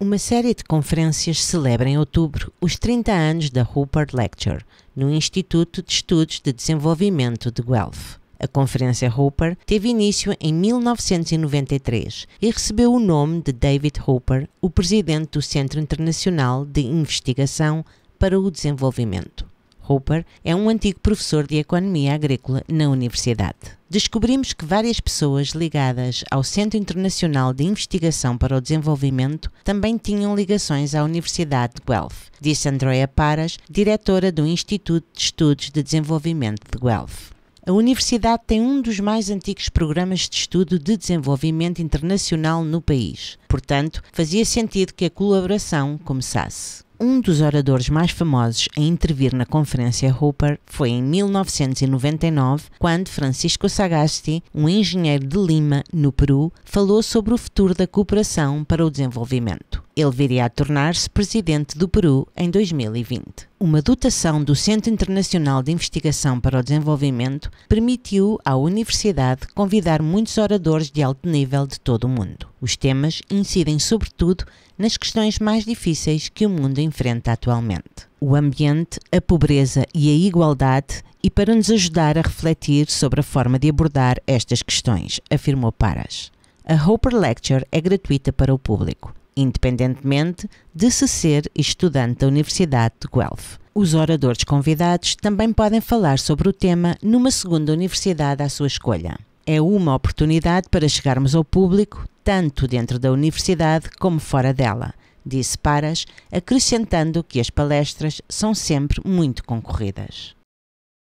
Uma série de conferências celebra em outubro os 30 anos da Hooper Lecture, no Instituto de Estudos de Desenvolvimento de Guelph. A Conferência Hooper teve início em 1993 e recebeu o nome de David Hooper, o presidente do Centro Internacional de Investigação para o Desenvolvimento. Hooper é um antigo professor de economia agrícola na universidade. Descobrimos que várias pessoas ligadas ao Centro Internacional de Investigação para o Desenvolvimento também tinham ligações à Universidade de Guelph, disse Andrea Paras, diretora do Instituto de Estudos de Desenvolvimento de Guelph. A universidade tem um dos mais antigos programas de estudo de desenvolvimento internacional no país. Portanto, fazia sentido que a colaboração começasse um dos oradores mais famosos a intervir na Conferência Hooper foi em 1999, quando Francisco Sagasti, um engenheiro de Lima, no Peru, falou sobre o futuro da cooperação para o desenvolvimento ele viria a tornar-se presidente do Peru em 2020. Uma dotação do Centro Internacional de Investigação para o Desenvolvimento permitiu à universidade convidar muitos oradores de alto nível de todo o mundo. Os temas incidem sobretudo nas questões mais difíceis que o mundo enfrenta atualmente: o ambiente, a pobreza e a igualdade, e para nos ajudar a refletir sobre a forma de abordar estas questões, afirmou Paras. A Hopper Lecture é gratuita para o público independentemente de se ser estudante da Universidade de Guelph. Os oradores convidados também podem falar sobre o tema numa segunda universidade à sua escolha. É uma oportunidade para chegarmos ao público, tanto dentro da universidade como fora dela, disse Paras, acrescentando que as palestras são sempre muito concorridas.